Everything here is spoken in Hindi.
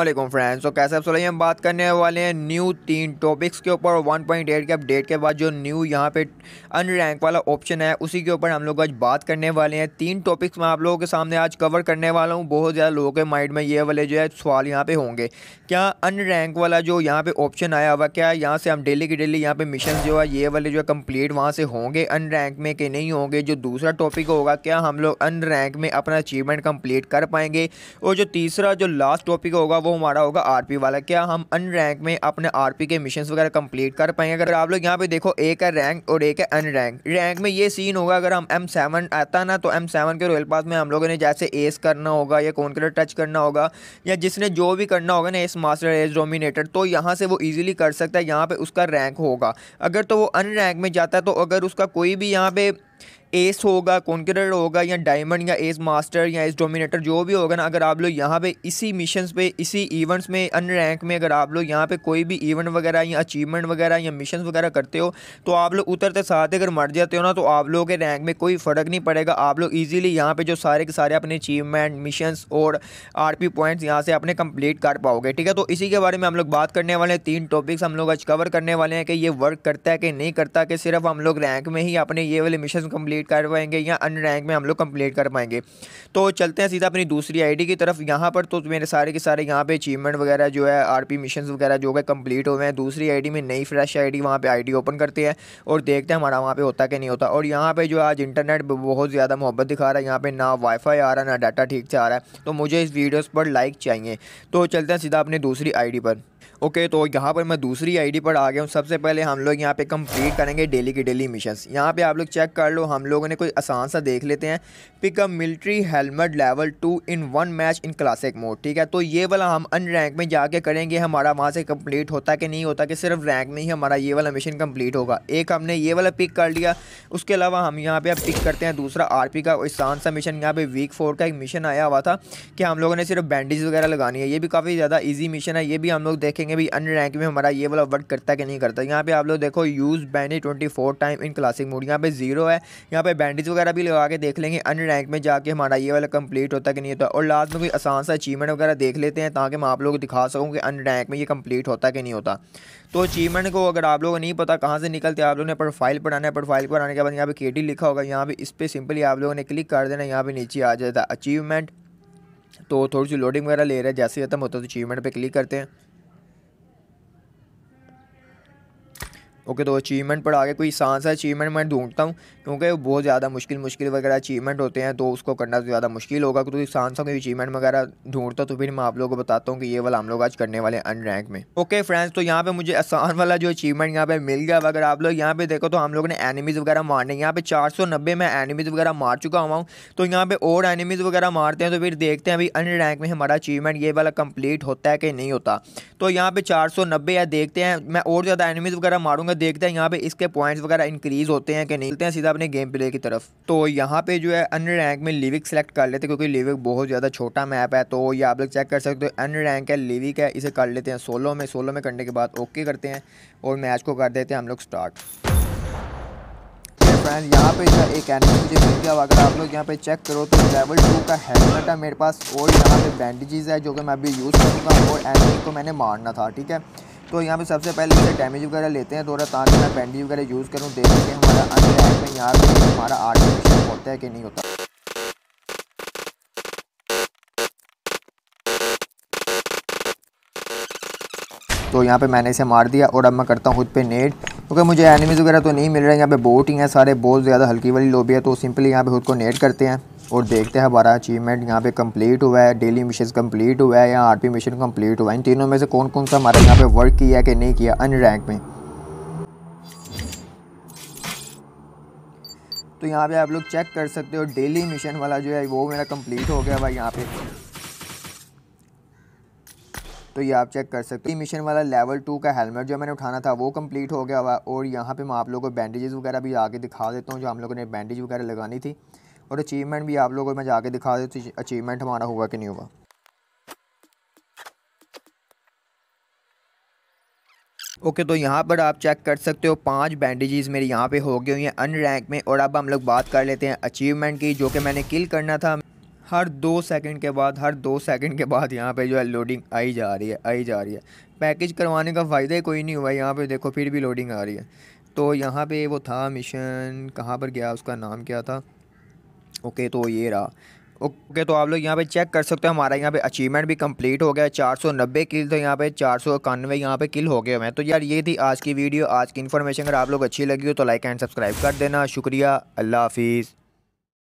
वालेकुम फ्रेंड्स तो कैसे आप सोलह हम बात करने वाले हैं न्यू तीन टॉपिक्स के ऊपर 1.8 के अपडेट के बाद जो न्यू यहाँ पे अनरैंक वाला ऑप्शन है उसी के ऊपर हम लोग आज बात करने वाले हैं तीन टॉपिक्स मैं आप लोगों के सामने आज कवर करने वाला हूँ बहुत ज़्यादा लोगों के माइंड में ये वाले जो है सवाल यहाँ पे होंगे क्या अन रैंक वाला जो यहाँ पे ऑप्शन आया हुआ क्या यहाँ से हम डेली की डेली यहाँ पे मिशन जो है ये वाले जो है कम्प्लीट वहाँ से होंगे अन रैंक में कि नहीं होंगे जो दूसरा टॉपिक होगा क्या हम लोग अन रैंक में अपना अचीवमेंट कम्प्लीट कर पाएंगे और जो तीसरा जो लास्ट टॉपिक होगा वो हमारा होगा आरपी वाला क्या हम अन रैंक में अपने आरपी के मिशन वगैरह कंप्लीट कर पाएंगे अगर आप लोग यहाँ पे देखो एक है रैंक और एक है अन रैंक रैंक में ये सीन होगा अगर हम एम सेवन आता ना तो एम सेवन के रोयल पास में हम लोगों ने जैसे एस करना होगा या कौन कलर टच करना होगा या जिसने जो भी करना होगा ना एस मास्टर एस डोमिनेटर तो यहाँ से वो ईजिली कर सकता है यहाँ पर उसका रैंक होगा अगर तो वो अन रैंक में जाता है तो अगर उसका कोई भी यहाँ पे एस होगा कॉन्क्रेटर होगा या डायमंड या एस मास्टर या एस डोमिनेटर जो भी होगा ना अगर आप लोग यहाँ पे इसी मिशन पे इसी इवेंट्स में अन रैंक में अगर आप लोग यहाँ पे कोई भी इवेंट वगैरह या अचीवमेंट वगैरह या मिशन वगैरह करते हो तो आप लोग उतरते साथ अगर मर जाते हो ना तो आप लोगों के रैंक में कोई फ़र्क नहीं पड़ेगा आप लोग ईजिली यहाँ पर जो सारे के सारे अपने अचीवमेंट मिशन और आर पी पॉइंट्स यहाँ से अपने कम्प्लीट कर पाओगे ठीक है तो इसी के बारे में हम लोग बात करने वाले हैं तीन टॉपिक्स हम लोग आज कवर करने वाले हैं कि ये वर्क करता है कि नहीं करता कि सिर्फ हम लोग रैंक में ही अपने ये वाले मिशन कम्प्लीट कंप्लीट कर पाएंगे या अन रैंक में हम लोग कंप्लीट कर पाएंगे तो चलते हैं सीधा अपनी दूसरी आईडी की तरफ यहाँ पर तो मेरे सारे के सारे यहाँ पे अचीवमेंट वगैरह जो है आर पी मिशन वगैरह जो है कम्प्लीट गए हैं दूसरी आई में नई फ्रेश आई डी वहाँ पर आई ओपन करते हैं और देखते हैं हमारा वहाँ पर होता कि नहीं होता और यहाँ पर जो आज इंटरनेट बहुत ज़्यादा मोहब्बत दिखा रहा है यहाँ पर ना वाईफाई आ रहा है ना डाटा ठीक से आ रहा है तो मुझे इस वीडियोज़ पर लाइक चाहिए तो चलते हैं सीधा अपनी दूसरी आई पर ओके okay, तो यहाँ पर मैं दूसरी आईडी पर आ गया हूँ सबसे पहले हम लोग यहाँ पे कंप्लीट करेंगे डेली के डेली मिशंस यहाँ पे आप लोग चेक कर लो हम लोगों ने कोई आसान सा देख लेते हैं pick a military helmet level two in one match in classic mode ठीक है तो ये वाला हम अन रैंक में जाके करेंगे हमारा वहाँ से कंप्लीट होता कि नहीं होता कि सिर्फ रैंक में ही हमारा ये वाला मिशन कम्प्लीट होगा एक हमने ये वाला पिक कर लिया उसके अलावा हम यहाँ पर पिक करते हैं दूसरा आर का आसान सा मिशन यहाँ पर वीक फोर का एक मिशन आया हुआ था कि हम लोगों ने सिर्फ बैंडेज वगैरह लगानी है ये भी काफ़ी ज़्यादा ईजी मिशन है ये भी हम लोग देखेंगे भी अन्य रैंक में हमारा ये वाला वर्क करता है कि नहीं करता यहाँ पे आप लोग देखो use bandage twenty four time in classic mode यहाँ पे जीरो है यहाँ पे बैंडेज वगैरह भी लगा के देख लेंगे अन्य रैंक में जाके हमारा ये वाला कंप्लीट होता कि नहीं होता और लास्ट में कोई आसान सा अचीवमेंट वगैरह देख लेते हैं ताकि मैं आप लोग दिखा सकूँ कि अन्य रैंक में ये कंप्लीट होता कि नहीं होता तो अचीवमेंट को अगर आप लोगों को नहीं पता कहाँ से निकलते आप लोगों ने प्रोफाइल पर है प्रोफाइल पर आने के बाद यहाँ पे के लिखा होगा यहाँ पे इस पर सिंपली आप लोगों ने क्लिक कर देना यहाँ पे नीचे आ जाता है अचीवमेंट तो थोड़ी सी लोडिंग वगैरह ले रहे हैं जैसे ख़त्म होता है तो अचीवमेंट पर क्लिक करते हैं ओके तो अचीवमेंट पर आगे कोई आसान सा अचीवमेंट मैं ढूंढता हूँ क्योंकि बहुत ज़्यादा मुश्किल मुश्किल वगैरह अचीवमेंट होते हैं तो उसको करना तो ज़्यादा मुश्किल होगा तो आसान सा कोई अचीवमेंट वगैरह ढूंढता तो फिर मैं आप लोगों को बताता हूँ कि ये वाला हम लोग आज करने वाले अन रैंक में ओके फ्रेंड्स तो यहाँ पर मुझे आसान वाला जो अचीवमेंट यहाँ पर मिल गया अगर आप लोग यहाँ पे देखो तो हम लोग ने एनिमीज़ वगैरह मारने यहाँ पे चार सौ नब्बे में एनिमीज़ वगैरह मार चुका हुआ हूँ तो यहाँ पे और एनिमीज़ वगैरह मारते हैं तो फिर देखते हैं अभी अन रैंक में हमारा अचीवमेंट ये वाला कम्प्लीट होता है कि नहीं होता तो यहाँ पर चार सौ नब्बे है देखते हैं मैं और ज़्यादा एनिमीज़ वगैरह मारूंगा देखते हैं यहाँ पे इसके पॉइंट्स वगैरह इंक्रीज होते हैं कि नहीं चलते हैं सीधा अपने गेम प्ले की तरफ तो यहाँ पे जो है अन रैंक में लिविक सेलेक्ट कर लेते हैं क्योंकि लिविक बहुत ज़्यादा छोटा मैप है तो ये आप लोग चेक कर सकते हो अन रैंक है लिविक है इसे कर लेते हैं सोलो में सोलो में करने के बाद ओके करते हैं और मैच को कर देते हैं हम लोग स्टार्ट फ्रेंड यहाँ पे जो एक एनिमी मुझे मिल गया अगर आप लोग यहाँ पे चेक करो तो लेवल टू का हेलमेट है मेरे पास और यहाँ पे बैंडेजेस है जो कि मैं अभी यूज़ करूँगा और एनिमी को मैंने मारना था ठीक है तो यहाँ पे सबसे पहले इसे डैमेज वगैरह लेते हैं थोड़ा ताकि मैं बैंडी वगैरह यूज़ करूँ देख सकते हैं हमारा अंडर में यहाँ पर हमारा आर्टिफिशियल होता है कि नहीं होता तो यहाँ पे मैंने इसे मार दिया और अब मैं करता हूँ खुद पे नेट क्योंकि मुझे एनिमीज़ वगैरह तो नहीं मिल रहे हैं यहाँ पे बोट ही हैं सारे बहुत ज़्यादा हल्की वाली लोबी है तो सिंपली यहाँ पे खुद को नेट करते हैं और देखते हैं हमारा अचीवमेंट यहाँ पे कंप्लीट हुआ है डेली मिशन कंप्लीट हुआ है या आरपी मिशन कंप्लीट हुआ है इन तीनों में से कौन कौन सा हमारा यहाँ पे वर्क किया कि नहीं किया अन रैंक में तो यहाँ पे आप लोग चेक कर सकते हो डेली मिशन वाला जो है वो मेरा कंप्लीट हो गया भाई यहाँ पे तो ये आप चेक कर सकते हो मिशन वाला लेवल टू का हेलमेट जो मैंने उठाना था वो कंप्लीट हो गया हुआ और यहाँ पे मैं आप लोगों को बैंडेजेस वगैरह भी आके दिखा देता हूँ जो हम लोगों ने बैंडेज वगैरह लगानी थी और अचीवमेंट भी आप लोगों को मैं जाके दिखा दे अचीवमेंट हमारा हुआ कि नहीं हुआ ओके okay, तो यहाँ पर आप चेक कर सकते हो पांच बैंडेजेस मेरे यहाँ पे हो गए हुई हैं अन रैंक में और अब हम लोग बात कर लेते हैं अचीवमेंट की जो कि मैंने किल करना था हर दो सेकंड के बाद हर दो सेकंड के बाद यहाँ पे जो है लोडिंग आई जा रही है आई जा रही है पैकेज करवाने का फ़ायदा ही कोई नहीं हुआ यहाँ पर देखो फिर भी लोडिंग आ रही है तो यहाँ पर वो था मिशन कहाँ पर गया उसका नाम क्या था ओके तो ये रहा ओके तो आप लोग यहाँ पे चेक कर सकते हो हमारा यहाँ पे अचीवमेंट भी कंप्लीट हो गया चार सौ नब्बे किल तो यहाँ पे चार सौ इक्यानवे यहाँ पे किल हो गए हैं तो यार ये थी आज की वीडियो आज की इन्फॉर्मेशन अगर आप लोग अच्छी लगी हो तो लाइक एंड सब्सक्राइब कर देना शुक्रिया अल्लाह हाफिज़